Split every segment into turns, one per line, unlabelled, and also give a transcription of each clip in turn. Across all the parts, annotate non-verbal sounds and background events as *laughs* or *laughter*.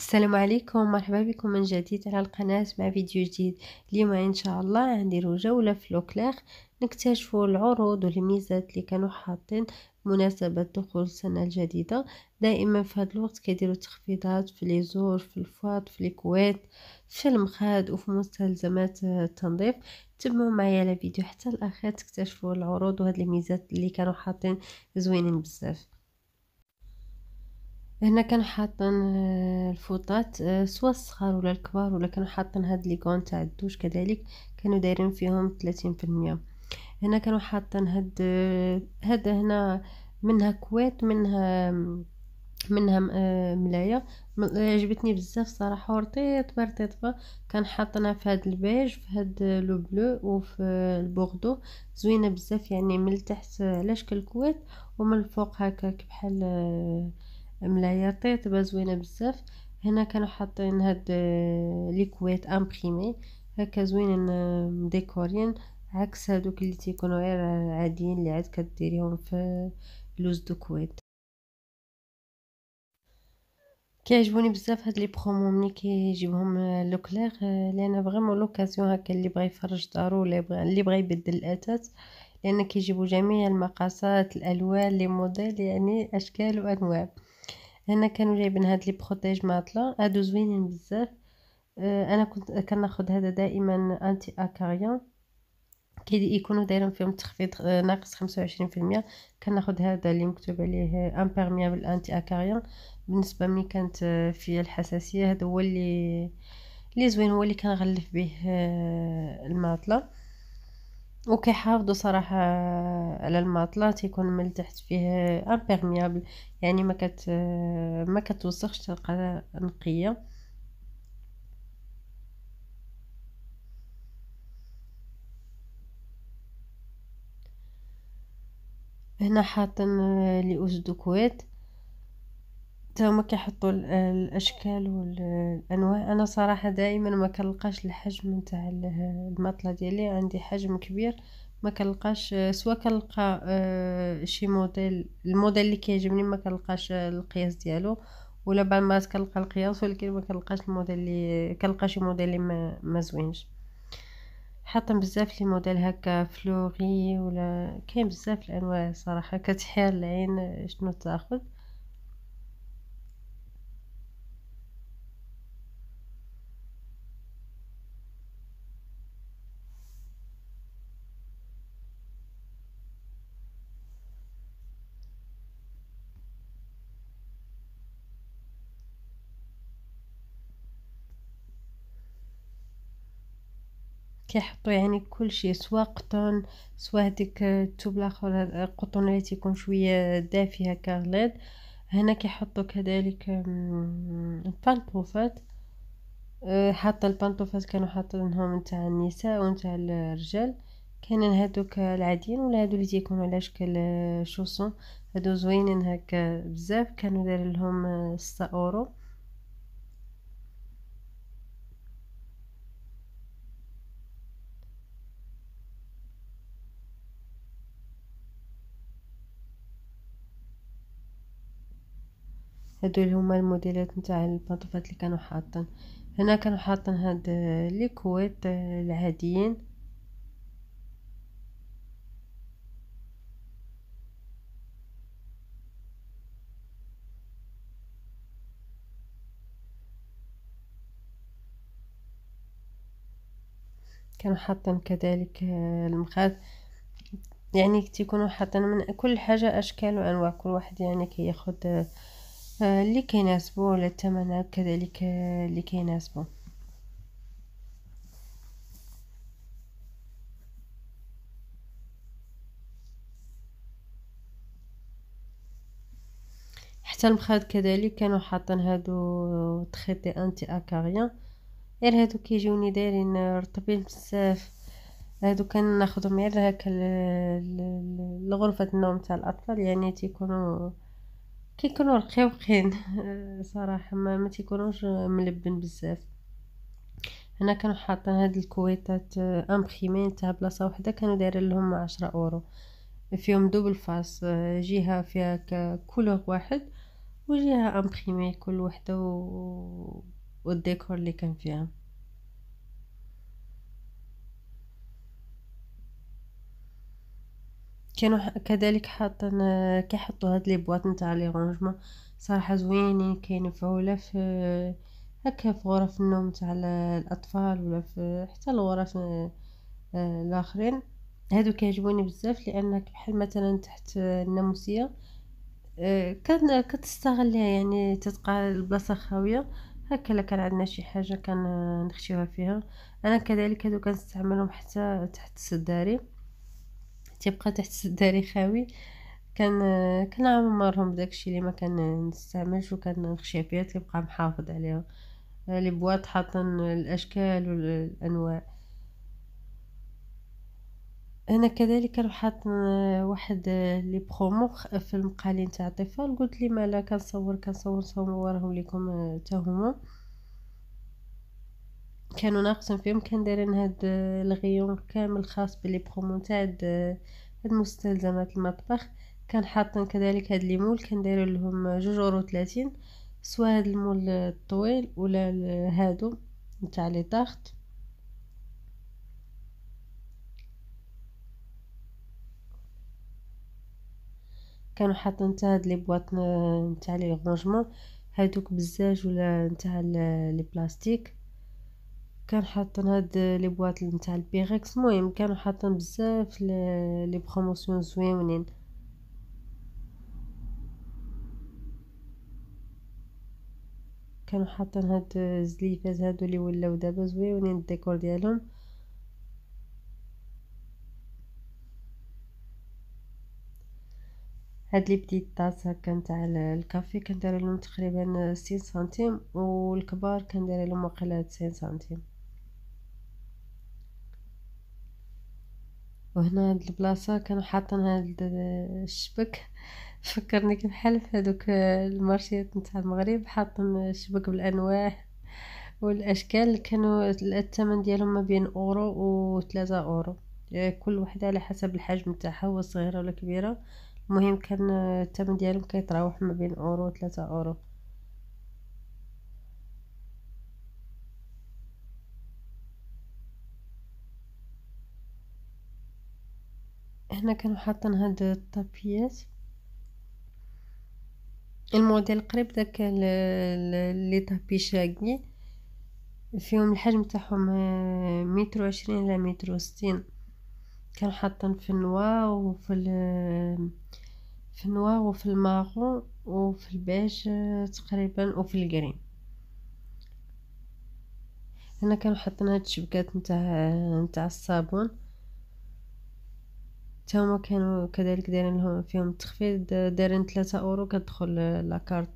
السلام عليكم مرحبا بكم من جديد على القناة مع فيديو جديد اليوم إن شاء الله غنديرو جولة في لوكلاغ نكتشفوا العروض والميزات اللي كانوا حاطين بمناسبة دخول السنة الجديدة دائما في هذا الوقت كيديروا تخفيضات في ليزور في الفواط في الكويت في المخاد وفي مستلزمات التنظيف تبعوا معايا الفيديو حتى الأخير تكتشفوا العروض وهاد الميزات اللي كانوا حاطين زوينين بزاف هنا كانوا حاطين آه، الفوطات آه، سواء الصغار ولا الكبار ولا كانوا حاطين هاد ليكون تاع الدوش كذلك كانوا دايرين فيهم 30% هنا كانوا حاطين هاد هذا آه، هنا منها كويت منها منها ملايه عجبتني بزاف صراحه ورطيط برطيطفه كان حاطنها في هاد البيج في هاد لو بلو وفي البوردو زوينه بزاف يعني من التحت على شكل كويت ومن الفوق هكاك بحال ملاية رطيطبة زوينة بزاف هنا كانوا حاطين هاد آه، ليكويت امبريمي هكا زوينين مديكورين آه، عكس هادوك اللي تيكونوا غير عاديين اللي عاد كديريهم في لوز دو كويت كيعجبوني بزاف هاد لي برومو ملي كيجيبهم آه، لو لان فريمون لوكاسيون هكا اللي بغى يفرج دارو ولا اللي بغى يبدل الاثاث لان كيجيبوا جميع المقاسات الالوان لي موديل يعني اشكال وانواع هنا كانوا جايبين هاد لي بروتيج ماطلا هادو زوينين بزاف آه، انا كنت كناخد هذا دائما انتي اكاريان كي يكونوا دايرين فيهم تخفيض آه، ناقص 25% كناخد هذا اللي مكتوب عليه امبيرميابل انتي اكاريان بالنسبه ملي كانت آه، في الحساسيه هذا هو اللي اللي زوين هو اللي كنغلف به الماطله وكيحافظوا صراحه على الماطله تيكون من تحت فيه امبيرميابل يعني ما كت ما كتوسخش تلقى نقيه هنا حاطن لأوز دوكويت تاهما كيحطوا الاشكال والانواع انا صراحه دائما ما كنلقاش الحجم نتاع المطله ديالي عندي حجم كبير ما كنلقاش سوا كنلقى آه، شي موديل الموديل اللي كيعجبني ما كنلقاش آه، القياس ديالو ولا بعد ما كنلقى القياس ولكن ما كنلقاش الموديل اللي كنلقى شي موديل اللي ما, زوينش حاطين بزاف لي موديل هكا فلوري ولا كاين بزاف الانواع صراحه كتحير العين شنو تاخذ كيحطوا يعني كلشي سواء قطن سواء هذيك الثوب الاخر القطن اللي تيكون شويه دافي هكا غليظ هنا كيحطوا كذلك البانطوفات أه، حاطه البانطوفات كانوا حاطينهم نتاع النساء ونتاع الرجال كاينين هادوك العاديين ولا هادو اللي تيكونوا على شكل شوسون هادو زوينين هكا بزاف كانوا داير لهم 6 أه، اورو اللي هما الموديلات نتاع البانطوفات اللي كانوا حاطين هنا كانوا حاطين هاد آه، لي كويت آه، العاديين كانوا حاطين كذلك آه، المخاد يعني تيكونوا حاطين من كل حاجه اشكال وانواع كل واحد يعني كياخد كي آه، اللي كيناسبو على الثمن كذلك اللي كيناسبو حتى المخاد كذلك كانوا حاطين هادو تخيطي انتي اكاريان غير هادو كيجيوني دايرين رطبين بزاف هادو ناخذهم غير هكا لغرفه النوم تاع الاطفال يعني تيكونوا كيكونوا رقيقين آه، صراحه ما, ما تيكونوش ملبن بزاف هنا كانوا حاطين هاد الكويتات امبريمين آه، تاع بلاصه وحده كانوا دايرين لهم 10 اورو فيهم دوبل فاس آه، جهه فيها كولور واحد وجهه امبريمي كل وحده و... والديكور اللي كان فيها كانوا كذلك حاطين آه، كيحطوا هاد لي بواط نتاع لي رونجمون صراحه زوينين كينفعوا لا في آه، هكا في غرف النوم تاع الاطفال ولا في حتى الغرف آه، الاخرين هادو كيعجبوني بزاف لانك بحال مثلا تحت الناموسيه كان كتستغلها يعني تتقى البلاصه خاويه هكا الا كان عندنا شي حاجه كنخشيوها فيها انا كذلك هادو كنستعملهم حتى تحت السداري تيبقى تحت سداري خاوي كان كنعمرهم بداكشي اللي ما وكان وكنخشى فيها تيبقى محافظ عليها لي بواط حاطن الاشكال والانواع انا كذلك راه واحد لي برومو في المقالين تاع الطفل قلت لي مالا كنصور كنصور نصور وراهم لكم حتى هما كانوا ناقصين فيهم كان دايرين هاد آه، الغيون كامل خاص بلي برومون تاع هاد آه، هاد مستلزمات المطبخ كان حاطين كذلك هاد ليمول كان دايرين لهم جوج اورو ثلاثين سواء هاد المول الطويل ولا هادو نتاع لي طاخت كانوا حاطين تاع هاد لي بواط آه، نتاع لي رونجمون هادوك بزاج ولا نتاع لي بلاستيك كان حاطين هاد لي بواط نتاع البيغيكس المهم كانوا حاطين بزاف لي بروموسيون زويونين كانوا حاطين هاد الزليفات هادو لي ولاو دابا زويونين الديكور ديالهم هاد لي بتيت طاس هكا نتاع الكافي كندير لهم تقريبا 6 سنتيم والكبار كندير لهم مقلات 6 سنتيم وهنا هاد البلاصة كانوا حاطين هاد الشبك فكرني كيف بحال في هادوك المارشيات نتاع المغرب حاطين الشبك بالانواع والاشكال كانوا الثمن ديالهم ما بين اورو و 3 اورو يعني كل وحده على حسب الحجم تاعها هو صغيره ولا كبيره المهم كان الثمن ديالهم كيتراوح ما بين اورو و اورو هنا كانوا حاطين هاد الطابيات الموديل قريب داك لي طابي شاقي فيهم الحجم تاعهم متر وعشرين على متر وستين كانوا حاطين في النوا وفي في النوا وفي الماغو وفي البيج تقريبا وفي الجرين هنا كانوا حاطين هاد الشبكات نتاع نتاع الصابون تاهما كانوا كذلك دايرين لهم فيهم تخفيض دايرين ثلاثة اورو كتدخل لاكارت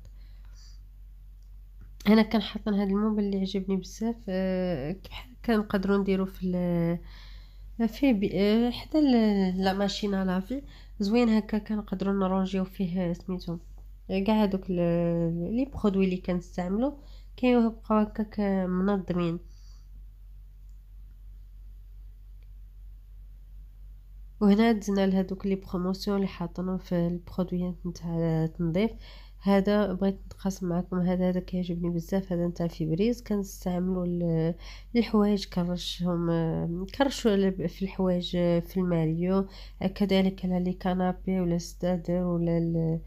انا كنحط هذا الموبل اللي عجبني بزاف أه كنقدروا نديرو في آه، في آه، حدا لا ماشينا لافي زوين هكا كنقدروا نرونجيو فيه سميتو آه، كاع هذوك لي برودوي اللي كنستعملو كيبقاو هكا منظمين وهنا دزنا لهذوك لي بروموسيون اللي حاطينهم في البرودوي نتاع التنظيف هذا بغيت نتقاسم معكم هذا هذا كيعجبني بزاف هذا نتاع فيبريز كنستعملو للحوايج كنرشهم كنرشو في الحوايج في الماريو كذلك على لي كانابي ولا ستادر ولا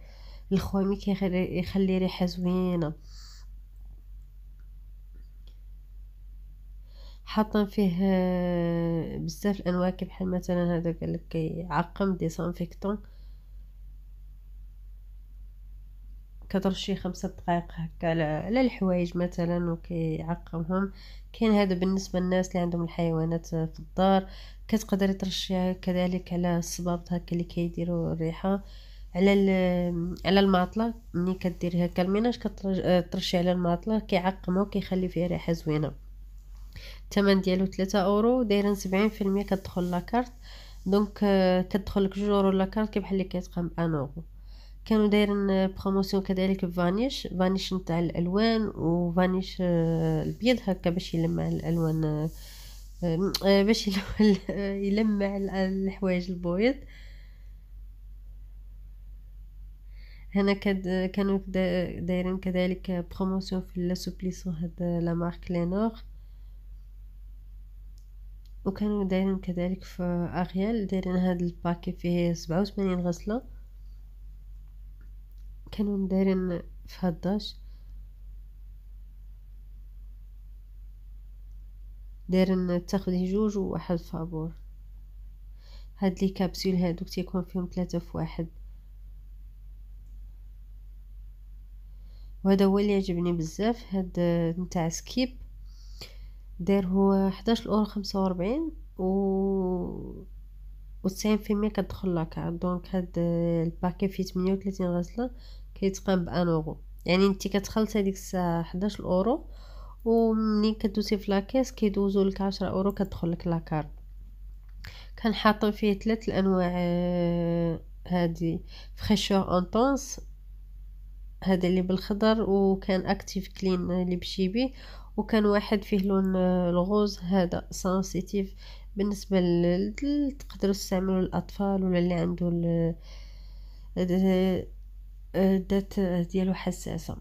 الخوامي كيخلي ريحه زوينه حاطين فيه آه، بزاف الانواع بحال مثلا هذا قال لك كيعقم ديسانفيكتون كضرب شي خمسة دقائق هكا على الحوايج مثلا وكيعقمهم كاين هذا بالنسبه للناس اللي عندهم الحيوانات في الدار كتقدري ترشيها كذلك على الصبابط هكا اللي كيديروا الريحه على على المعطله ملي كديري هكا الميناج كترشي آه، على المعطله كيعقمها وكيخلي فيها ريحه زوينه الثمن ديالو تلاتة اورو دايرين سبعين في المية كتدخل لاكارت دونك آه، كتدخل لك جوج اورو لاكارت كيف بحال اللي كيتقام ب ان اورو كانوا دايرين آه، بروموسيون كذلك فانيش فانيش نتاع الالوان وفانيش آه، البيض هكا باش يلمع الالوان باش *laughs* يلمع الحوايج البويض هنا كد كانوا دايرين كذلك بروموسيون في لا سوبليسو هاد لا مارك لينور وكانوا دايرين كذلك في أغيال دايرين هاد الباكي فيه سبعة وثمانين غسلة كانوا دايرين في هداش دايرين تاخدي جوج وواحد فابور هاد لي كابسول هادوك تيكون فيهم ثلاثة في واحد وهذا هو اللي عجبني بزاف هاد نتاع سكيب دار هو 11 الاورو خمسة و و 90 في المية كتدخل لاكار دونك هاد الباكي فيه تمنية غسلة كيتقام بان اورو يعني انت كتخلص هاديك الساعة اورو الاورو ملي كدوزي في لاكاس كيدوزو لك عشرة اورو كتدخل لك لاكار كان حاطين فيه ثلاث الانواع آه، هادي فريشور انتونس هذا اللي بالخضر وكان اكتيف كلين اللي بشيبي وكان واحد فيه لون آه، الغوز هذا سنسيتيف بالنسبة لل تقدروا تستعملوا الأطفال ولا اللي عنده الدات آه، ديالو حساسة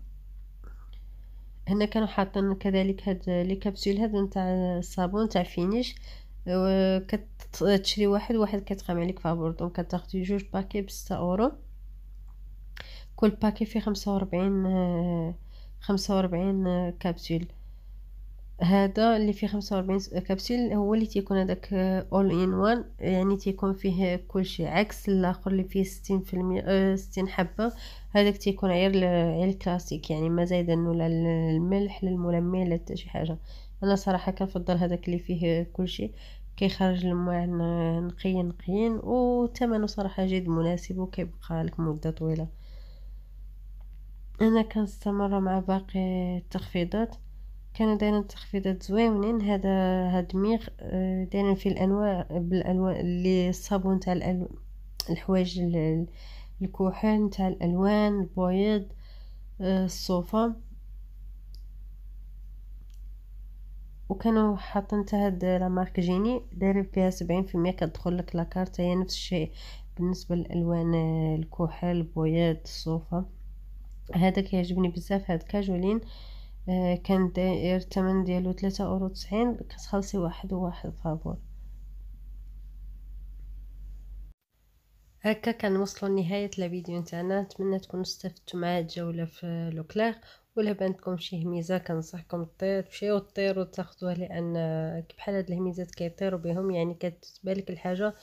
هنا كانوا حاطين كذلك هاد لي كابسول هاد نتاع الصابون تاع فينيش كتشري واحد واحد كتقام عليك فابور دونك كتاخدي جوج باكي بستة اورو كل باكي فيه خمسة وأربعين خمسة وأربعين كابسول هذا اللي فيه خمسة وأربعين كابسول هو اللي تيكون هذاك اول ان وان يعني تيكون فيه كلشي عكس الاخر اللي فيه ستين في المية ستين حبه هذاك تيكون غير غير الكلاسيك يعني ما زايدن ولا الملح للملمي لا شي حاجه انا صراحه كنفضل هذاك اللي فيه كلشي كيخرج الماعن نقي نقيين وثمنه صراحه جد مناسب وكيبقى لك مده طويله انا كنستمر مع باقي التخفيضات كانوا دايرين تخفيضات زوينين هذا هاد ميغ آه، دايرين فيه الانواع بالالوان اللي الصابون تاع الحوايج الكحول تاع الالوان البويض آه، الصوفة وكانوا حاطين حتى هاد لا مارك جيني دايرين فيها سبعين في المية كتدخل لك لاكارت هي نفس الشيء بالنسبه للالوان آه، الكحول البويض الصوفه هذا كيعجبني بزاف هاد كاجولين آه، كان داير الثمن ديالو 3 اورو تسعين كتخلصي واحد وواحد فابور هكا كنوصلوا لنهايه الفيديو نتاعنا نتمنى تكونوا استفدتوا مع الجوله في لوكلير ولا بانتكم شي هميزه كنصحكم طير تمشيو طيروا تاخذوها لان بحال هاد الهميزات كيطيروا بهم يعني كتبالك الحاجه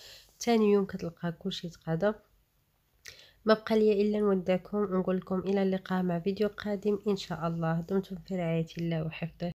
ثاني يوم كتلقى كلشي تقاده ما بقى لي الا نودعكم ونقول لكم الى اللقاء مع فيديو قادم ان شاء الله دمتم في رعايه الله وحفظه